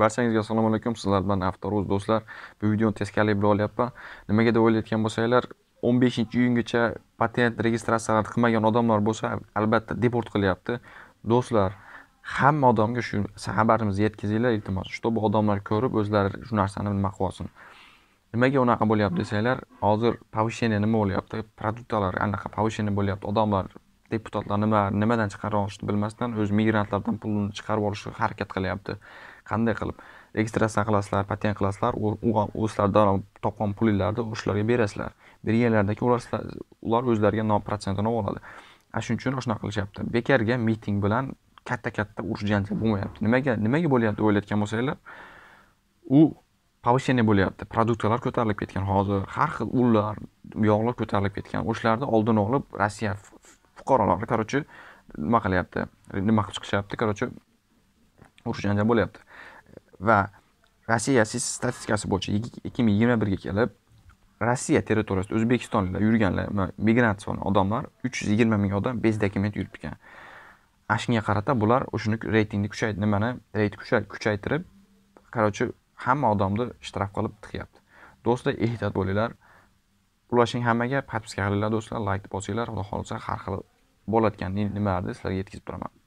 barchangizga assalomu alaykum sizlar bilan avtoruz do'stlar bu videoni teskari bilib olyapman nimaga deb o'ylayotgan bo'lsanglar 15 iyungacha patent registratsiyasini qilmagan odamlar bo'lsa albatta deport qilyapti do'stlar hamma odamga shu xabarimizni yetkazinglar iltimos чтобы odamlar ko'rib o'zlari shu narsani nima qilib nimaga unaqa bo'lyapti desanglar hozir повышение nima bo'lyapti продуктlar anaqa повышение bo'lyapti odamlar deputatlar nima nimadan chiqarib olishni bilmasdan o'z migrantlardan pulini chiqarib olishga harakat qilyapti qanday qilib registratsiya saqlasizlar patent qilasizlar o'zlaridan topgan pulinglarni o'shalarga berasizlar keyin ular ular o'zlariga no protsentini olib oladi ana shuning uchun shunaqa qilishyapti bekorga miting bilan katta katta urush janjal bo'lmayapti nimaga nimaga bo'lyapti deb o'ylayotgan bo'lsanglar u повышение bo'lyapti produktlar ko'tarilib ketgan hozir har xil ullar yog'lar ko'tarilib ketgan o'shalarni oldini olib rossiya fuqarolari короче nima qilyapti nima qilib chiqishyapti короче janjal bo'lyapti va rossiya statistikasi bo'yicha ikki ming yigirma birga kelib rossiya territoriyasida o'zbekistonliklar yurganlar migrant soni odamlar uch yuz yigirma ming odam bez dokument yuribdikan ana shunga qarata bular o'shani reytingni kuchayt nimani reyt kuchaytirib короче hamma odamni shtraf qilib tiqyapti do'stlar ehtiyot bo'linglar ulashing hammaga подписка qilinglar do'stlar layk bosinglar xudo xohlasa har xil bo'layotgan nimalarni sizlarga yetkazib turaman